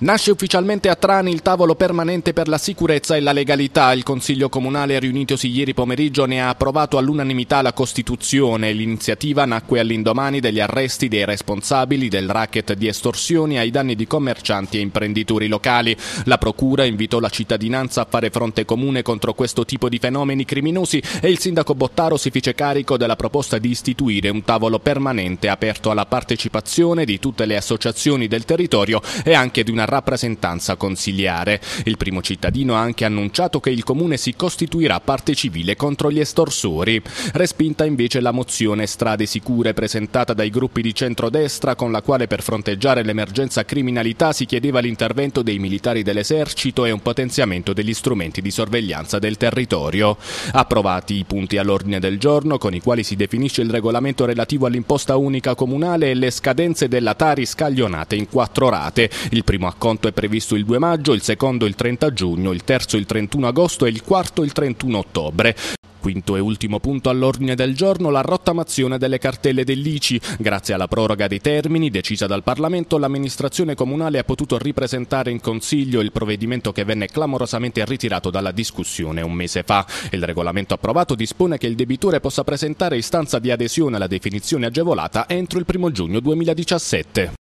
Nasce ufficialmente a Trani il tavolo permanente per la sicurezza e la legalità. Il Consiglio Comunale riunitosi ieri pomeriggio ne ha approvato all'unanimità la Costituzione. L'iniziativa nacque all'indomani degli arresti dei responsabili del racket di estorsioni ai danni di commercianti e imprenditori locali. La Procura invitò la cittadinanza a fare fronte comune contro questo tipo di fenomeni criminosi e il sindaco Bottaro si fece carico della proposta di istituire un tavolo permanente aperto alla partecipazione di tutte le associazioni del territorio e anche di una rappresentanza consiliare. Il primo cittadino ha anche annunciato che il comune si costituirà parte civile contro gli estorsori. Respinta invece la mozione Strade Sicure presentata dai gruppi di centrodestra con la quale per fronteggiare l'emergenza criminalità si chiedeva l'intervento dei militari dell'esercito e un potenziamento degli strumenti di sorveglianza del territorio. Approvati i punti all'ordine del giorno con i quali si definisce il regolamento relativo all'imposta unica comunale e le scadenze della Tari scaglionate in quattro rate. Il primo accordo conto è previsto il 2 maggio, il secondo il 30 giugno, il terzo il 31 agosto e il quarto il 31 ottobre. Quinto e ultimo punto all'ordine del giorno la rottamazione delle cartelle dell'ICI. Grazie alla proroga dei termini decisa dal Parlamento, l'amministrazione comunale ha potuto ripresentare in Consiglio il provvedimento che venne clamorosamente ritirato dalla discussione un mese fa. Il regolamento approvato dispone che il debitore possa presentare istanza di adesione alla definizione agevolata entro il 1 giugno 2017.